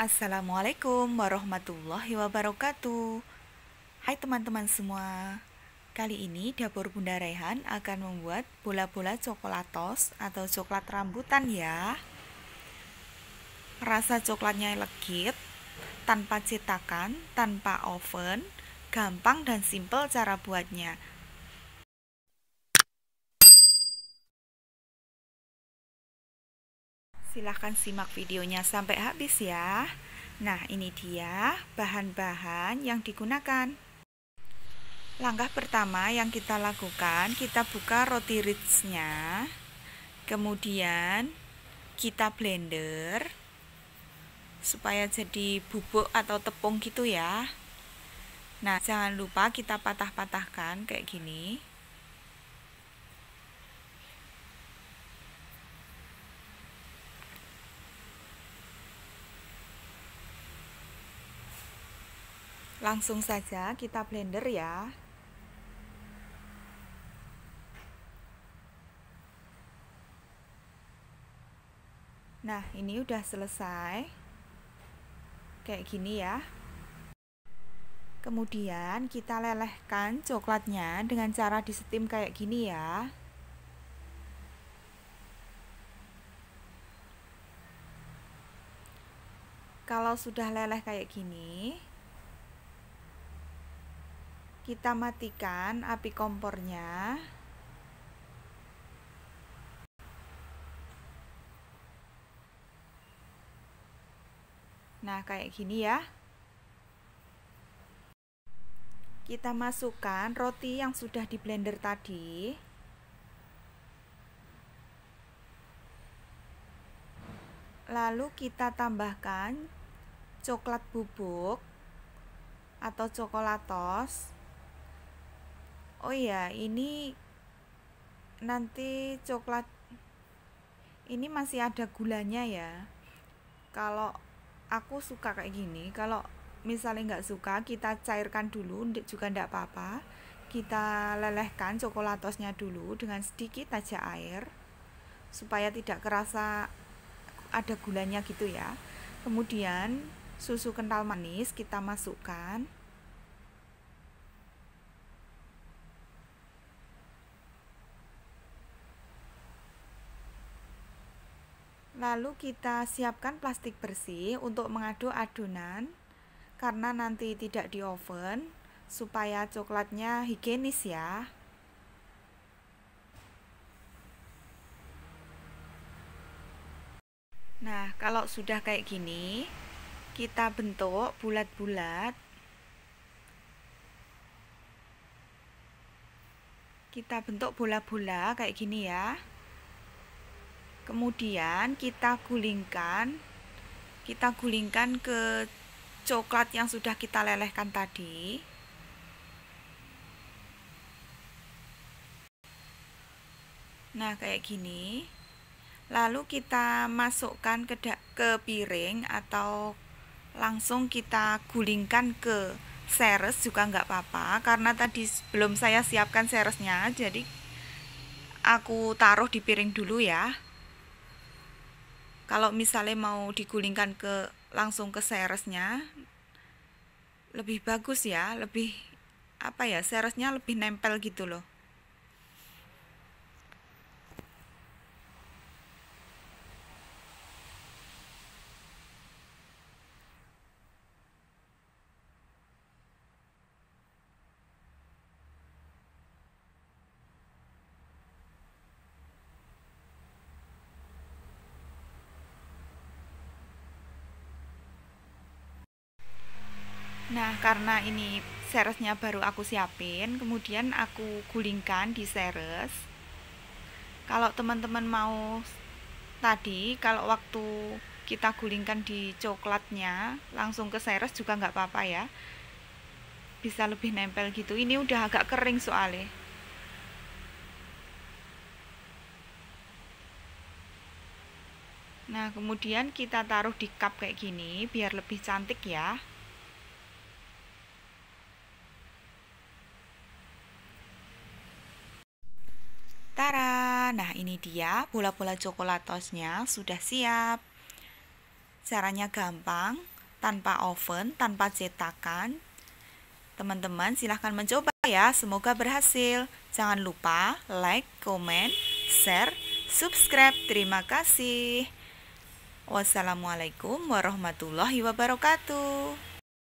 Assalamualaikum warahmatullahi wabarakatuh. Hai teman-teman semua. Kali ini dapur Bunda Rehan akan membuat bola-bola coklatos atau coklat rambutan ya. Rasa coklatnya legit, tanpa cetakan, tanpa oven, gampang dan simple cara buatnya. Silahkan simak videonya sampai habis ya. Nah, ini dia bahan-bahan yang digunakan. Langkah pertama yang kita lakukan, kita buka roti ritz Kemudian kita blender supaya jadi bubuk atau tepung gitu ya. Nah, jangan lupa kita patah-patahkan kayak gini. Langsung saja kita blender ya. Nah, ini udah selesai. Kayak gini ya. Kemudian kita lelehkan coklatnya dengan cara disetim kayak gini ya. Kalau sudah leleh kayak gini, kita matikan api kompornya. Nah, kayak gini ya. Kita masukkan roti yang sudah di blender tadi. Lalu kita tambahkan coklat bubuk atau coklatos oh iya ini nanti coklat ini masih ada gulanya ya kalau aku suka kayak gini kalau misalnya nggak suka kita cairkan dulu juga ndak apa-apa kita lelehkan coklatosnya dulu dengan sedikit aja air supaya tidak kerasa ada gulanya gitu ya kemudian susu kental manis kita masukkan Lalu kita siapkan plastik bersih untuk mengaduk adonan karena nanti tidak di oven supaya coklatnya higienis ya. Nah, kalau sudah kayak gini, kita bentuk bulat-bulat. Kita bentuk bola-bola kayak gini ya kemudian kita gulingkan kita gulingkan ke coklat yang sudah kita lelehkan tadi nah kayak gini lalu kita masukkan ke, ke piring atau langsung kita gulingkan ke seres juga nggak apa-apa karena tadi belum saya siapkan seresnya jadi aku taruh di piring dulu ya kalau misalnya mau digulingkan ke langsung ke seresnya lebih bagus ya lebih apa ya seresnya lebih nempel gitu loh Nah, karena ini seresnya baru aku siapin, kemudian aku gulingkan di seres. Kalau teman-teman mau tadi, kalau waktu kita gulingkan di coklatnya langsung ke seres juga nggak apa-apa ya bisa lebih nempel gitu ini udah agak kering soalnya nah kemudian kita taruh di cup kayak gini biar lebih cantik ya Ini dia bola-bola coklatosnya sudah siap. Caranya gampang, tanpa oven, tanpa cetakan. Teman-teman silahkan mencoba ya, semoga berhasil. Jangan lupa like, comment, share, subscribe. Terima kasih. Wassalamualaikum warahmatullahi wabarakatuh.